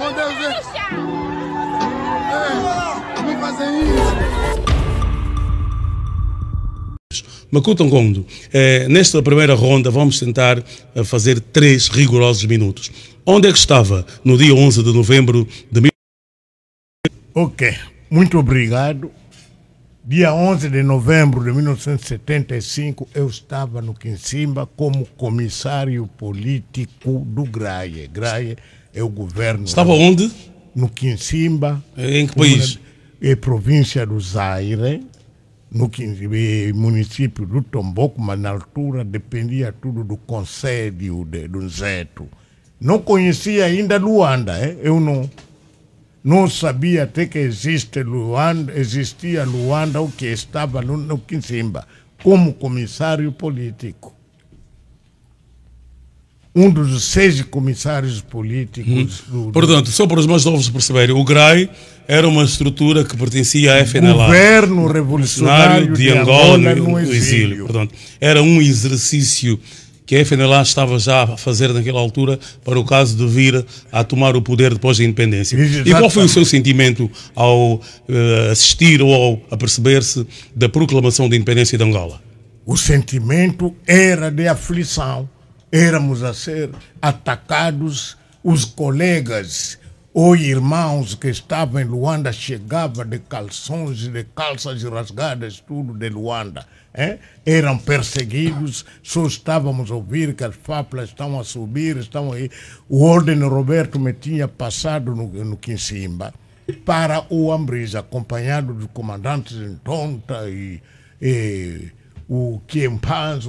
Meu Deus, é... não é, fazem isso. Makuton Gondo, eh, é, nesta primeira ronda vamos tentar é, fazer três rigorosos minutos. Onde é que estava no dia 11 de novembro de... Ok, muito obrigado. Dia 11 de novembro de 1975, eu estava no Quincimba como comissário político do Graia. GRAE é o governo. Estava onde? No Quinsimba. Em que país? É província do Zaire, no município do Tomboco, mas na altura dependia tudo do conselho de, do Zeto. Não conhecia ainda Luanda, hein? Eh? eu não. Não sabia até que existe Luanda, existia Luanda, o que estava no, no Quinsimba, como comissário político um dos seis comissários políticos. Hum. Do, Portanto, só para os mais novos perceberem, o GRAI era uma estrutura que pertencia à FNLA. Governo Revolucionário de Angola, de Angola no, exílio. exílio. Portanto, era um exercício que a FNLA estava já a fazer naquela altura para o caso de vir a tomar o poder depois da independência. Exatamente. E qual foi o seu sentimento ao uh, assistir ou ao aperceber-se da proclamação da independência de Angola? O sentimento era de aflição éramos a ser atacados, os colegas ou irmãos que estavam em Luanda chegavam de calções, de calças rasgadas, tudo de Luanda. Eram perseguidos, só estávamos a ouvir que as fábulas estão a subir, estão aí. O Ordem Roberto me tinha passado no, no Quinsimba para o Ambris, acompanhado dos comandantes em Tonta e, e o que faz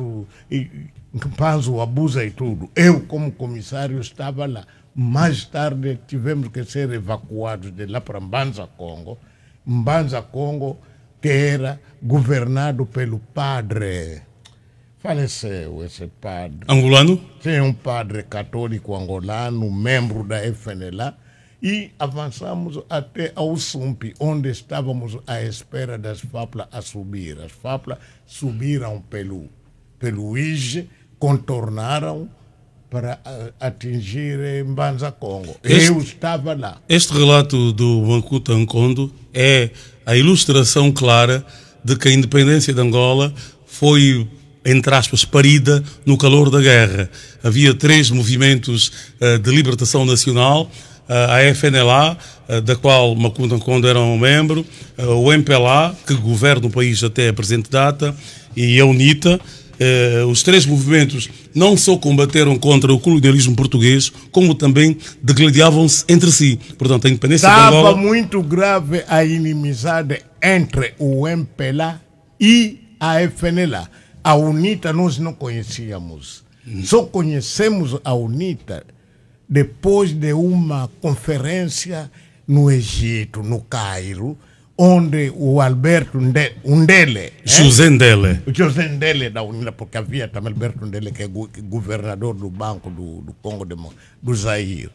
o, o abusa e tudo. Eu, como comissário, estava lá. Mais tarde tivemos que ser evacuados de lá para Mbanza Congo. Mbanza Congo, que era governado pelo padre. Faleceu esse padre. Angolano? Sim, um padre católico angolano, membro da FNLA e avançamos até ao SUMP, onde estávamos à espera das FAPLA a subir. As FAPLA subiram pelo, pelo IGE, contornaram para eh, atingir eh, Mbanza Congo. Este, Eu estava lá. Este relato do Banco Tancondo é a ilustração clara de que a independência de Angola foi entre aspas, parida no calor da guerra. Havia três movimentos uh, de libertação nacional, eh, a FNLA, eh, da qual Macunda Conde era um membro, eh, o MPLA, que governa o país até a presente data, e a UNITA, os três movimentos não só combateram contra o colonialismo português, como também degladiavam-se entre si. Portanto, a independência Estava de Angola... muito grave a inimizade entre o MPLA e a FNLA. A UNITA nós não conhecíamos. Uhum. Só conhecemos a UNITA depois de uma conferência no Egito, no Cairo, onde o Alberto Undele. José Ndele. É? José Ndele da Unida, porque havia também Alberto Undele, é que é governador do Banco do, do Congo, de, do Zaire.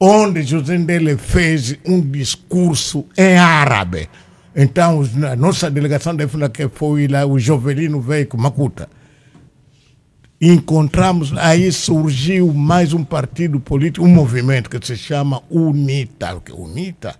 Onde José Ndele fez um discurso em árabe. Então, a nossa delegação da foi lá, o Jovelino veio com Macuta encontramos, aí surgiu mais um partido político, um movimento que se chama UNITA. É UNITA?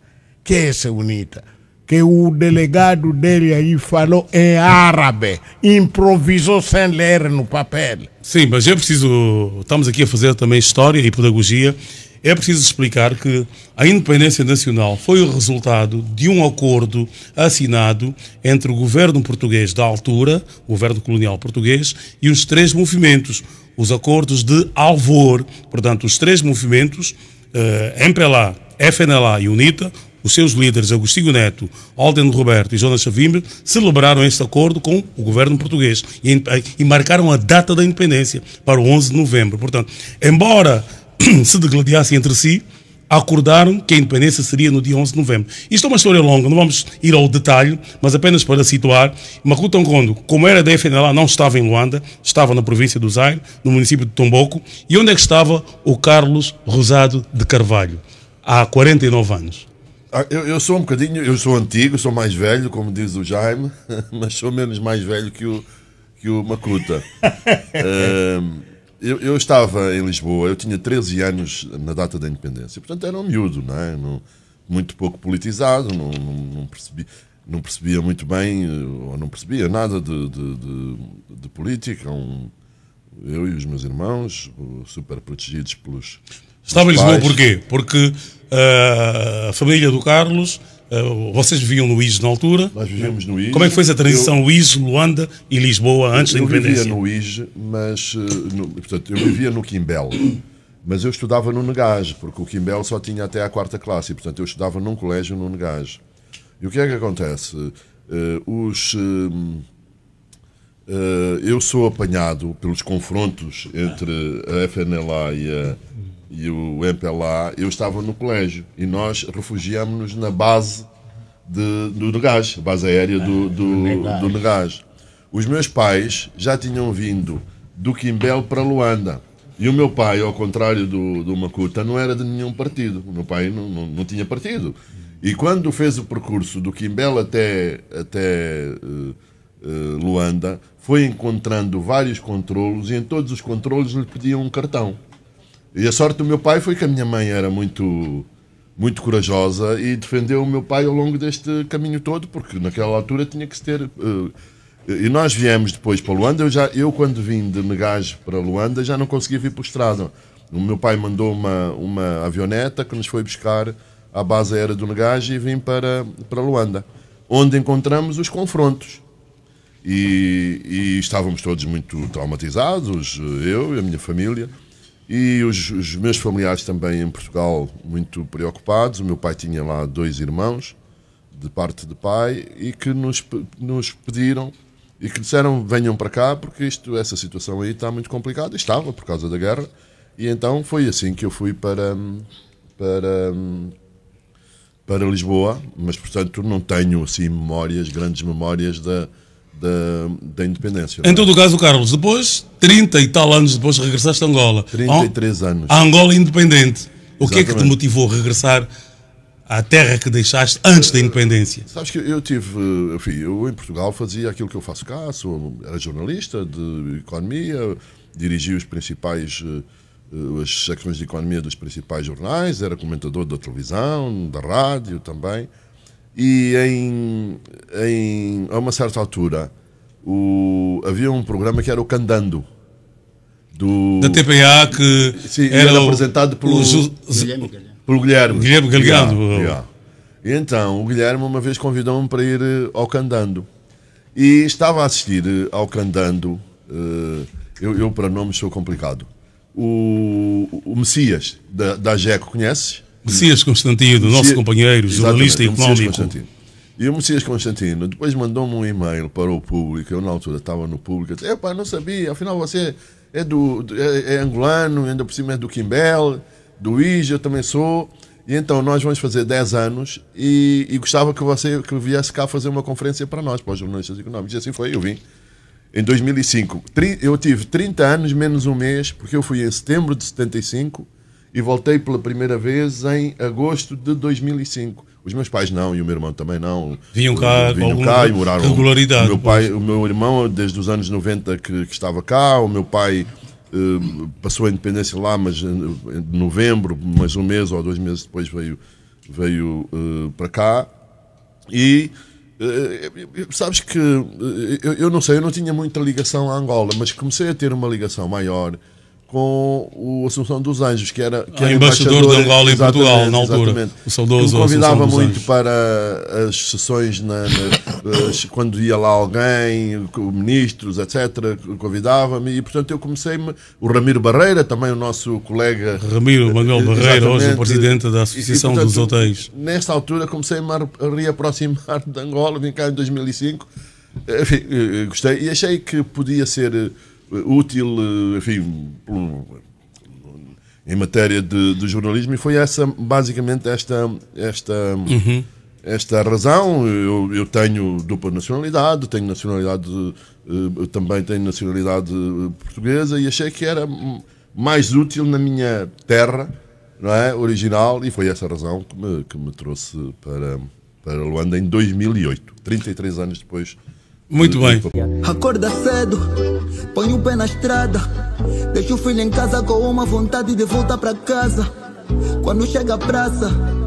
Que é esse UNITA? Que o delegado dele aí falou em árabe, improvisou sem ler no papel. Sim, mas é preciso. Estamos aqui a fazer também história e pedagogia é preciso explicar que a independência nacional foi o resultado de um acordo assinado entre o governo português da altura, o governo colonial português, e os três movimentos, os acordos de Alvor, portanto, os três movimentos, eh, MPLA, FNLA e UNITA, os seus líderes Agostinho Neto, Alden Roberto e Jonas Chavimbre celebraram este acordo com o governo português e, e, marcaram a data da independência para o 11 de novembro. Portanto, embora se degladiassem entre si, acordaram que a independência seria no dia 11 de novembro. Isto é uma história longa, não vamos ir ao detalhe, mas apenas para situar, Makuta Ngondo, como era da FNLA, não estava em Luanda, estava na província do Zaire, no município de Tomboco, e onde é que estava o Carlos Rosado de Carvalho, há 49 anos. Ah, eu, eu sou um bocadinho, eu sou antigo, sou mais velho, como diz o Jaime, mas sou menos mais velho que o, que o Macuta. eu, eu, estava em Lisboa, eu tinha 13 anos na data da independência, portanto era um miúdo, não é? Não, muito pouco politizado, não, não, não, percebi, não percebia muito bem, ou não percebia nada de, de, de, de política. Um, eu e os meus irmãos, super protegidos pelos. Estava em Lisboa porquê? Porque uh, a família do Carlos ah, vocês viviam no IS na altura? Nós vivíamos no IS. Como é que foi essa transição eu, IS, Luanda e Lisboa antes da independência? Eu vivia no IS, mas. Ah, no, portanto, eu vivia no Quimbel. Mas eu estudava no Negage, porque o Quimbel só tinha até a quarta classe. Portanto, eu estudava num colégio no Negage. E o que é que acontece? Uh, os. Uh, eu sou apanhado pelos confrontos entre a FNLA e a, e o MPLA, eu estava no colégio e nós refugiámos-nos na base de, do Negás, base aérea do, ah, do, do Negás. Os meus pais já tinham vindo do Quimbel para Luanda. E o meu pai, ao contrário do, do Makuta, não era de nenhum partido. O meu pai não, não, não tinha partido. E quando fez o percurso do Quimbel até, até uh, uh, Luanda, foi encontrando vários controlos e em todos os controlos lhe pediam um cartão. E a sorte do meu pai foi que a minha mãe era muito muito corajosa e defendeu o meu pai ao longo deste caminho todo, porque naquela altura tinha que se ter. Uh, e nós viemos depois para Luanda. Eu, já, eu, quando vim de Negage para Luanda, já não conseguia vir por estrada. O meu pai mandou uma, uma avioneta que nos foi buscar à base aérea do Negage e vim para, para Luanda, onde encontramos os confrontos. E, e estávamos todos muito traumatizados, eu e a minha família e os, os, meus familiares também em Portugal muito preocupados. O meu pai tinha lá dois irmãos, de parte de pai, e que nos, nos pediram e que disseram venham para cá porque isto, essa situação aí está muito complicada. Estava por causa da guerra. E então foi assim que eu fui para, para, para Lisboa, mas portanto não tenho assim memórias, grandes memórias da da, da independência. Em é? todo caso, Carlos, depois, 30 e tal anos depois, regressaste a Angola. 33 anos. A Angola independente. O Exatamente. que é que te motivou a regressar à terra que deixaste antes da eh, independência? sabes que eu tive, eh, enfim, eu em Portugal fazia aquilo que eu faço cá, sou, era jornalista de economia, dirigi os principais, eh, as secções de economia dos principais jornais, era comentador da televisão, da rádio também. E em, em, a uma certa altura o, havia um programa que era o Candando. Do, da TPA que sim, era, era, apresentado pelo, Guilherme, pelo Guilherme. Guilherme Galgado. Yeah, yeah. E então o Guilherme uma vez convidou-me para ir eh, ao Candando. E estava a assistir eh, ao Candando. Eh, eu, eu para nomes sou complicado. O, o Messias, da, da GECO, conheces? Messias Constantino, Messias, nosso companheiro, jornalista econômico. E o Messias Constantino depois mandou-me um e-mail para o público. Eu, na altura, estava no público. Eu pá, não sabia. Afinal, você é, do, é, é angolano, ainda por cima é do Quimbel, do Ija, eu também sou. E então, nós vamos fazer 10 anos e, e, gostava que você que viesse cá fazer uma conferência para nós, para os jornalistas econômicos. E assim foi, eu vim. Em 2005. Eu tive 30 anos menos um mês, porque eu fui em setembro de 75 e voltei pela primeira vez em agosto de 2005. Os meus pais não, e o meu irmão também não. Vinham cá, vinham cá e moraram. Regularidade. O meu, pai, o meu irmão, desde os anos 90 que, que estava cá, o meu pai eh, passou a independência lá, mas eh, em novembro, mais um mês ou dois meses depois veio, veio eh, para cá. E eh, eh sabes que eh, eu, eu não sei, eu não tinha muita ligação à Angola, mas comecei a ter uma ligação maior com o Assunção dos Anjos, que era que era embaixador, embaixador de Angola em Portugal na altura. O saudoso que convidava muito para as sessões na, na, quando ia lá alguém, ministros, etc, convidava-me e portanto eu comecei-me o Ramiro Barreira, também o nosso colega Ramiro eh, Manuel Barreira, hoje o presidente da Associação e, portanto, dos Hotéis. Nesta altura comecei-me a reaproximar de Angola, vim cá em 2005. Eh, enfim, eh, gostei e achei que podia ser eh, útil, eh, enfim, em matéria de, de, jornalismo, e foi essa, basicamente, esta. esta uhum. Esta razão, eu, eu, tenho dupla nacionalidade, tenho nacionalidade, eh, também tenho nacionalidade portuguesa e achei que era mais útil na minha terra, não é? Original, e foi essa razão que me, que me trouxe para, para Luanda em 2008, 33 anos depois. Muito bem. Acorda cedo Põe o pé na estrada, deixa o filho em casa com uma vontade de voltar pra casa. Quando chega a praça,